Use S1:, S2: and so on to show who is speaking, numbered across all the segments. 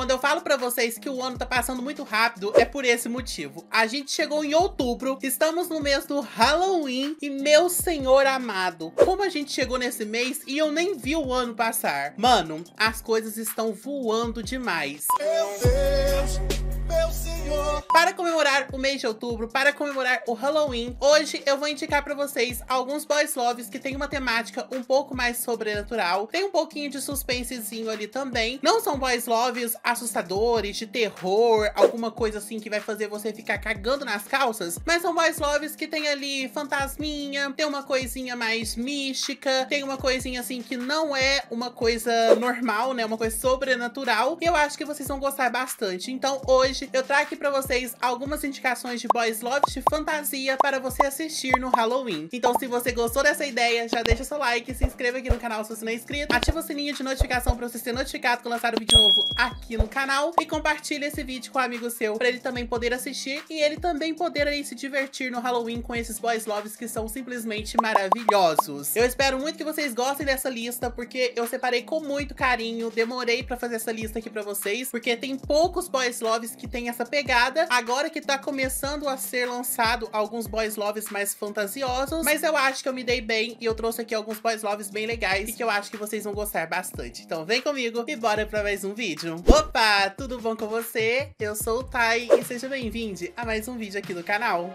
S1: Quando eu falo para vocês que o ano tá passando muito rápido, é por esse motivo. A gente chegou em outubro, estamos no mês do Halloween e meu senhor amado, como a gente chegou nesse mês e eu nem vi o ano passar. Mano, as coisas estão voando demais. Meu Deus, meu para comemorar o mês de outubro, para comemorar o Halloween, hoje eu vou indicar para vocês alguns boys loves que tem uma temática um pouco mais sobrenatural, tem um pouquinho de suspensezinho ali também. Não são boys loves assustadores, de terror, alguma coisa assim que vai fazer você ficar cagando nas calças, mas são boys loves que tem ali fantasminha, tem uma coisinha mais mística, tem uma coisinha assim que não é uma coisa normal, né? Uma coisa sobrenatural. E eu acho que vocês vão gostar bastante. Então hoje eu trago aqui para vocês algumas indicações de boys love de fantasia para você assistir no Halloween. Então se você gostou dessa ideia, já deixa seu like, se inscreva aqui no canal se você não é inscrito, ativa o sininho de notificação para você ser notificado quando lançar um vídeo novo aqui no canal e compartilha esse vídeo com um amigo seu para ele também poder assistir e ele também poder aí se divertir no Halloween com esses boys loves que são simplesmente maravilhosos. Eu espero muito que vocês gostem dessa lista porque eu separei com muito carinho, demorei para fazer essa lista aqui para vocês porque tem poucos boys loves que tem essa pegada pegada. Agora que tá começando a ser lançado alguns boys loves mais fantasiosos, mas eu acho que eu me dei bem e eu trouxe aqui alguns boys loves bem legais e que eu acho que vocês vão gostar bastante. Então vem comigo e bora pra mais um vídeo. Opa, tudo bom com você? Eu sou o Tai e seja bem-vindo a mais um vídeo aqui do canal.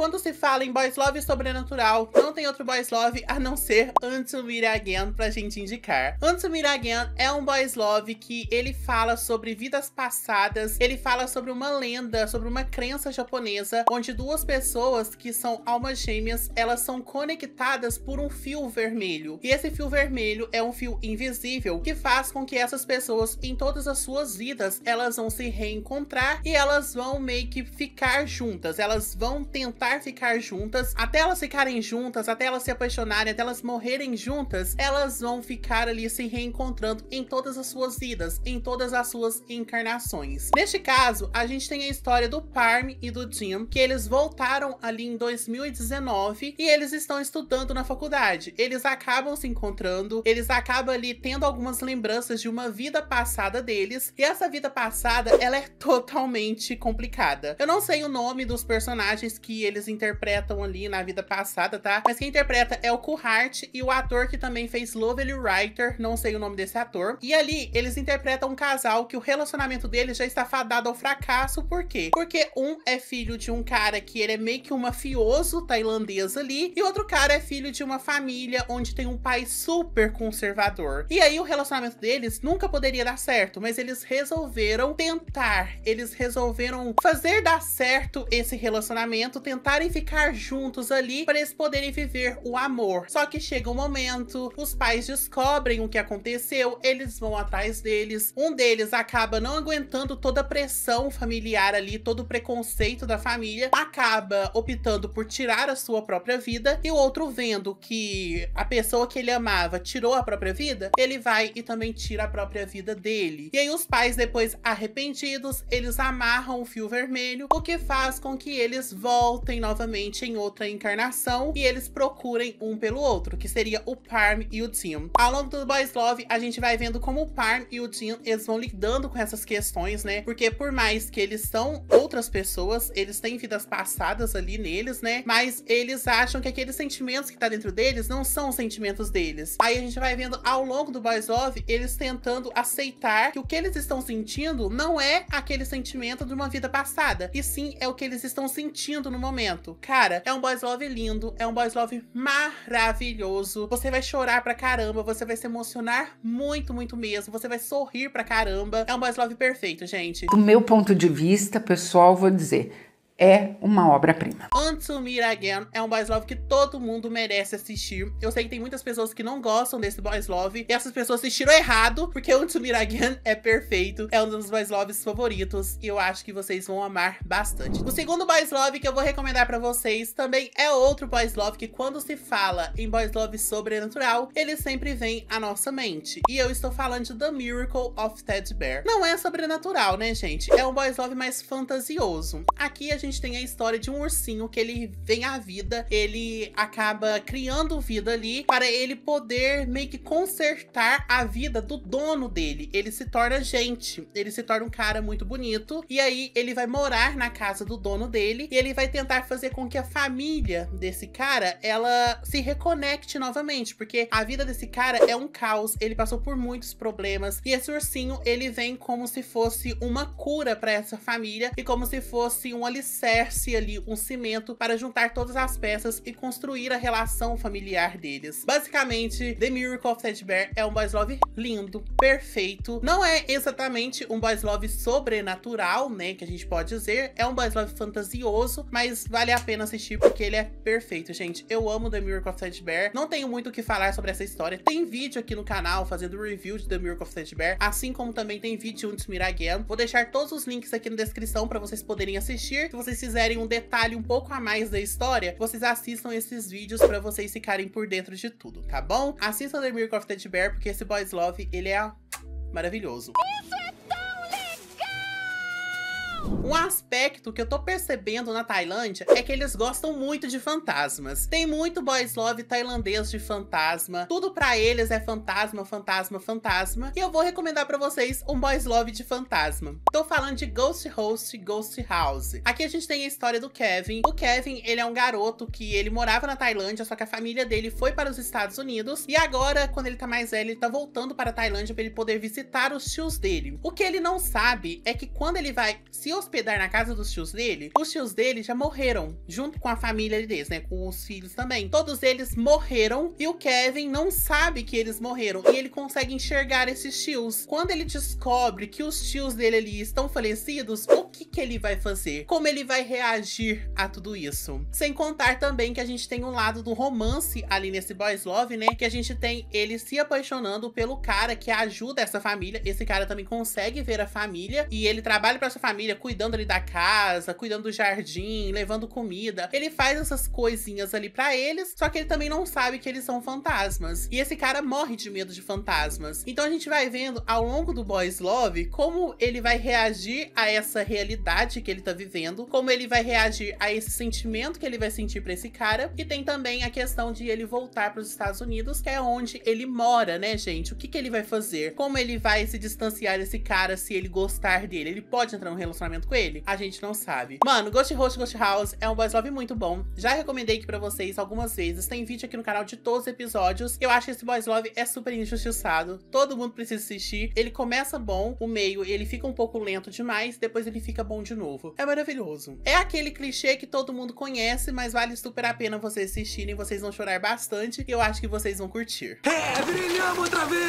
S1: quando se fala em boys love sobrenatural, não tem outro boys love a não ser Until Meet Again pra gente indicar. Until Meet Again é um boys love que ele fala sobre vidas passadas, ele fala sobre uma lenda, sobre uma crença japonesa, onde duas pessoas que são almas gêmeas, elas são conectadas por um fio vermelho. E esse fio vermelho é um fio invisível que faz com que essas pessoas, em todas as suas vidas, elas vão se reencontrar e elas vão meio que ficar juntas, elas vão tentar tentar ficar juntas, até elas ficarem juntas, até elas se apaixonarem, até elas morrerem juntas, elas vão ficar ali se reencontrando em todas as suas vidas, em todas as suas encarnações. Neste caso, a gente tem a história do Parm e do Jim, que eles voltaram ali em 2019 e eles estão estudando na faculdade. Eles acabam se encontrando, eles acabam ali tendo algumas lembranças de uma vida passada deles, e essa vida passada, ela é totalmente complicada. Eu não sei o nome dos personagens que eles eles interpretam ali na vida passada, tá? Mas quem interpreta é o Kuhart e o ator que também fez Lovely Writer, não sei o nome desse ator. E ali eles interpretam um casal que o relacionamento deles já está fadado ao fracasso, por quê? Porque um é filho de um cara que ele é meio que um mafioso tailandês ali, e outro cara é filho de uma família onde tem um pai super conservador. E aí o relacionamento deles nunca poderia dar certo, mas eles resolveram tentar, eles resolveram fazer dar certo esse relacionamento, tentar tentarem ficar juntos ali para eles poderem viver o amor. Só que chega um momento, os pais descobrem o que aconteceu, eles vão atrás deles. Um deles acaba não aguentando toda a pressão familiar ali, todo o preconceito da família, acaba optando por tirar a sua própria vida e o outro vendo que a pessoa que ele amava tirou a própria vida, ele vai e também tira a própria vida dele. E aí os pais depois arrependidos, eles amarram o fio vermelho, o que faz com que eles voltem novamente em outra encarnação e eles procurem um pelo outro, que seria o Parm e o Tim. Ao longo do Boys Love, a gente vai vendo como o Parm e o Tim eles vão lidando com essas questões, né? Porque por mais que eles são outras pessoas, eles têm vidas passadas ali neles, né? Mas eles acham que aqueles sentimentos que tá dentro deles não são os sentimentos deles. Aí a gente vai vendo ao longo do Boys Love eles tentando aceitar que o que eles estão sentindo não é aquele sentimento de uma vida passada, e sim é o que eles estão sentindo no momento momento. Cara, é um boys love lindo, é um boys love maravilhoso. Você vai chorar pra caramba, você vai se emocionar muito, muito mesmo, você vai sorrir pra caramba. É um boys love perfeito, gente. Do meu ponto de vista, pessoal, vou dizer é uma obra-prima. Until Meet Again é um boys love que todo mundo merece assistir. Eu sei que tem muitas pessoas que não gostam desse boys love e essas pessoas assistiram errado, porque Until Meet Again é perfeito, é um dos boys loves favoritos e eu acho que vocês vão amar bastante. O segundo boys love que eu vou recomendar para vocês também é outro boys love que quando se fala em boys love sobrenatural, ele sempre vem à nossa mente. E eu estou falando de The Miracle of Ted Bear. Não é sobrenatural, né, gente? É um boys love mais fantasioso. Aqui a gente gente tem a história de um ursinho que ele vem à vida, ele acaba criando vida ali para ele poder meio que consertar a vida do dono dele. Ele se torna gente, ele se torna um cara muito bonito e aí ele vai morar na casa do dono dele e ele vai tentar fazer com que a família desse cara ela se reconecte novamente, porque a vida desse cara é um caos, ele passou por muitos problemas e esse ursinho ele vem como se fosse uma cura para essa família e como se fosse uma lição alicerce ali, um cimento para juntar todas as peças e construir a relação familiar deles. Basicamente, The Miracle of Ted Bear é um boys love lindo, perfeito. Não é exatamente um boys love sobrenatural, né, que a gente pode dizer. É um boys love fantasioso, mas vale a pena assistir porque ele é perfeito, gente. Eu amo The Miracle of Ted Bear. Não tenho muito o que falar sobre essa história. Tem vídeo aqui no canal fazendo review de The Miracle of Ted Bear, assim como também tem vídeo de Units Again. Vou deixar todos os links aqui na descrição para vocês poderem assistir vocês fizerem um detalhe um pouco a mais da história, vocês assistam esses vídeos para vocês ficarem por dentro de tudo, tá bom? Assistam The Miracle of Teddy Bear, porque esse boys love, ele é maravilhoso. Um aspecto que eu tô percebendo na Tailândia é que eles gostam muito de fantasmas. Tem muito boys love tailandês de fantasma. Tudo para eles é fantasma, fantasma, fantasma. E eu vou recomendar para vocês um boys love de fantasma. Tô falando de Ghost Host, Ghost House. Aqui a gente tem a história do Kevin. O Kevin, ele é um garoto que ele morava na Tailândia, só que a família dele foi para os Estados Unidos. E agora, quando ele tá mais velho, ele tá voltando para a Tailândia para ele poder visitar os tios dele. O que ele não sabe é que quando ele vai se hospedar na casa dos tios dele, os tios dele já morreram, junto com a família deles, né? Com os filhos também. Todos eles morreram e o Kevin não sabe que eles morreram e ele consegue enxergar esses tios. Quando ele descobre que os tios dele ali estão falecidos, o que que ele vai fazer? Como ele vai reagir a tudo isso? Sem contar também que a gente tem um lado do romance ali nesse Boys Love, né? Que a gente tem ele se apaixonando pelo cara que ajuda essa família. Esse cara também consegue ver a família e ele trabalha para essa família, cuidando ali da casa, cuidando do jardim, levando comida. Ele faz essas coisinhas ali para eles, só que ele também não sabe que eles são fantasmas. E esse cara morre de medo de fantasmas. Então a gente vai vendo ao longo do Boys Love como ele vai reagir a essa realidade que ele tá vivendo, como ele vai reagir a esse sentimento que ele vai sentir para esse cara, e tem também a questão de ele voltar para os Estados Unidos, que é onde ele mora, né, gente? O que que ele vai fazer? Como ele vai se distanciar desse cara se ele gostar dele? Ele pode entrar num relacionamento relacionamento com ele? A gente não sabe. Mano, Ghost Host Ghost House é um boys love muito bom. Já recomendei aqui pra vocês algumas vezes. Tem vídeo aqui no canal de todos os episódios. Eu acho que esse boys love é super injustiçado. Todo mundo precisa assistir. Ele começa bom, o meio ele fica um pouco lento demais, depois ele fica bom de novo. É maravilhoso. É aquele clichê que todo mundo conhece, mas vale super a pena vocês assistirem. Vocês vão chorar bastante e eu acho que vocês vão curtir. É, brilhamos outra vez!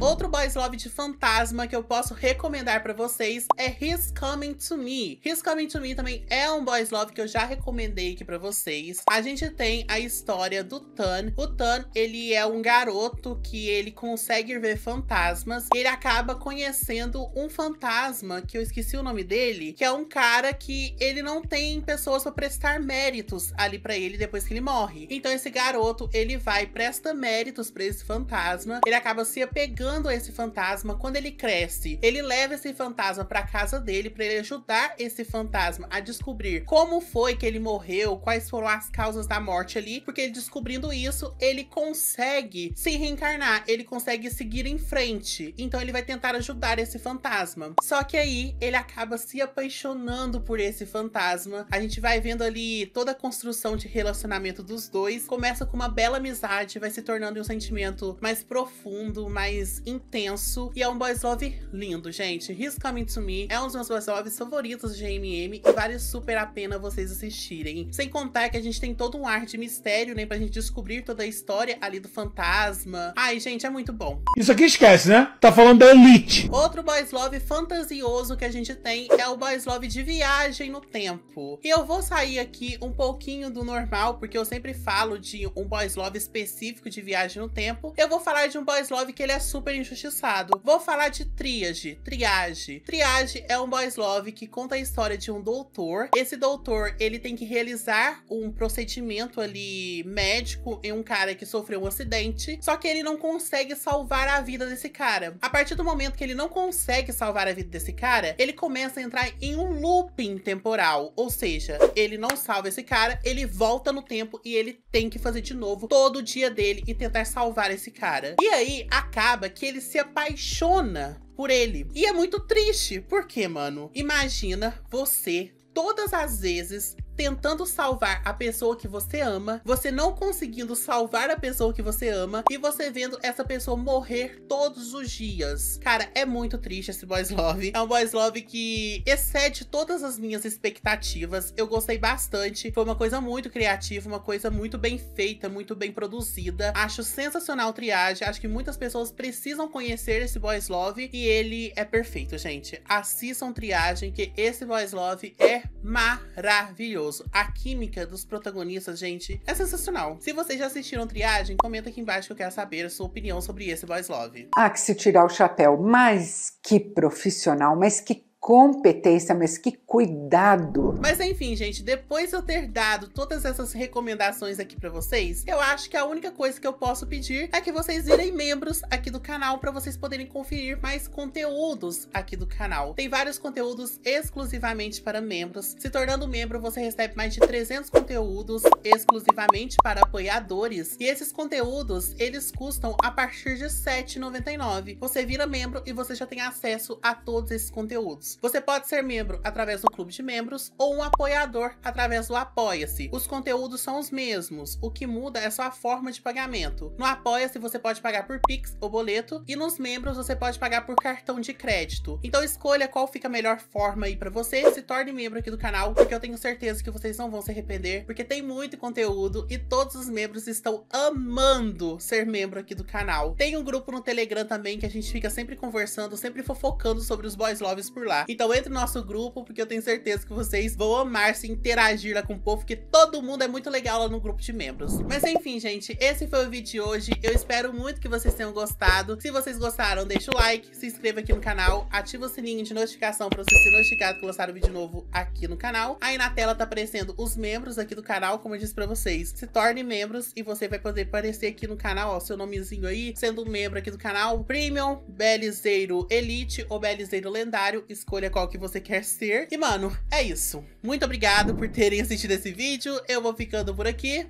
S1: Outro boys love de fantasma que eu posso recomendar pra vocês é His Coming Mitsumi. Coming to Me também é um boys love que eu já recomendei aqui pra vocês. A gente tem a história do Tan. O Tan, ele é um garoto que ele consegue ver fantasmas. Ele acaba conhecendo um fantasma, que eu esqueci o nome dele, que é um cara que ele não tem pessoas pra prestar méritos ali pra ele depois que ele morre. Então esse garoto, ele vai, presta méritos pra esse fantasma. Ele acaba se apegando a esse fantasma. Quando ele cresce, ele leva esse fantasma pra casa dele pra ele ajudar ajudar esse fantasma a descobrir como foi que ele morreu, quais foram as causas da morte ali, porque descobrindo isso, ele consegue se reencarnar, ele consegue seguir em frente. Então ele vai tentar ajudar esse fantasma. Só que aí ele acaba se apaixonando por esse fantasma. A gente vai vendo ali toda a construção de relacionamento dos dois. Começa com uma bela amizade, vai se tornando um sentimento mais profundo, mais intenso. E é um boys love lindo, gente. He's Coming To Me é um dos meus boys loves favoritos de M&M e vale super a pena vocês assistirem. Sem contar que a gente tem todo um ar de mistério, né, pra gente descobrir toda a história ali do fantasma. Ai, gente, é muito bom. Isso aqui esquece, né? Tá falando da Elite. Outro boys love fantasioso que a gente tem é o boys love de viagem no tempo. E eu vou sair aqui um pouquinho do normal, porque eu sempre falo de um boys love específico de viagem no tempo. Eu vou falar de um boys love que ele é super injustiçado. Vou falar de triage, triage. Triage é um boys love que conta a história de um doutor. Esse doutor, ele tem que realizar um procedimento ali médico em um cara que sofreu um acidente, só que ele não consegue salvar a vida desse cara. A partir do momento que ele não consegue salvar a vida desse cara, ele começa a entrar em um looping temporal, ou seja, ele não salva esse cara, ele volta no tempo e ele tem que fazer de novo todo o dia dele e tentar salvar esse cara. E aí acaba que ele se apaixona por ele. E é muito triste, porque, mano, imagina você todas as vezes tentando salvar a pessoa que você ama, você não conseguindo salvar a pessoa que você ama e você vendo essa pessoa morrer todos os dias. Cara, é muito triste esse boys love. É um boys love que excede todas as minhas expectativas. Eu gostei bastante. Foi uma coisa muito criativa, uma coisa muito bem feita, muito bem produzida. Acho sensacional triagem. Acho que muitas pessoas precisam conhecer esse boys love e ele é perfeito, gente. Assistam triagem que esse boys love é maravilhoso maravilhoso. A química dos protagonistas, gente, é sensacional. Se vocês já assistiram Triagem, comenta aqui embaixo que eu quero saber a sua opinião sobre esse Boys Love. Ah, que se tirar o chapéu. Mas que profissional, mas que competência, mas que cuidado. Mas enfim, gente, depois de eu ter dado todas essas recomendações aqui para vocês, eu acho que a única coisa que eu posso pedir é que vocês virem membros aqui do canal para vocês poderem conferir mais conteúdos aqui do canal. Tem vários conteúdos exclusivamente para membros. Se tornando membro, você recebe mais de 300 conteúdos exclusivamente para apoiadores. E esses conteúdos, eles custam a partir de R$ 7,99. Você vira membro e você já tem acesso a todos esses conteúdos. Você pode ser membro através do clube de membros ou um apoiador através do Apoia-se. Os conteúdos são os mesmos, o que muda é só a forma de pagamento. No Apoia-se você pode pagar por Pix ou boleto e nos membros você pode pagar por cartão de crédito. Então escolha qual fica a melhor forma aí para você, se torne membro aqui do canal, porque eu tenho certeza que vocês não vão se arrepender, porque tem muito conteúdo e todos os membros estão amando ser membro aqui do canal. Tem um grupo no Telegram também que a gente fica sempre conversando, sempre fofocando sobre os boys loves por lá lá. Então entre no nosso grupo, porque eu tenho certeza que vocês vão amar se interagir lá com o povo, porque todo mundo é muito legal lá no grupo de membros. Mas enfim, gente, esse foi o vídeo de hoje. Eu espero muito que vocês tenham gostado. Se vocês gostaram, deixa o like, se inscreva aqui no canal, ativa o sininho de notificação para você ser notificado que lançar um vídeo novo aqui no canal. Aí na tela tá aparecendo os membros aqui do canal, como eu disse para vocês. Se torne membros e você vai poder aparecer aqui no canal, ó, seu nomezinho aí, sendo membro aqui do canal, Premium, Belizeiro Elite ou Belizeiro Lendário, escolha qual que você quer ser. E, mano, é isso. Muito obrigado por terem assistido esse vídeo. Eu vou ficando por aqui.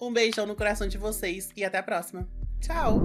S1: Um beijão no coração de vocês e até a próxima. Tchau!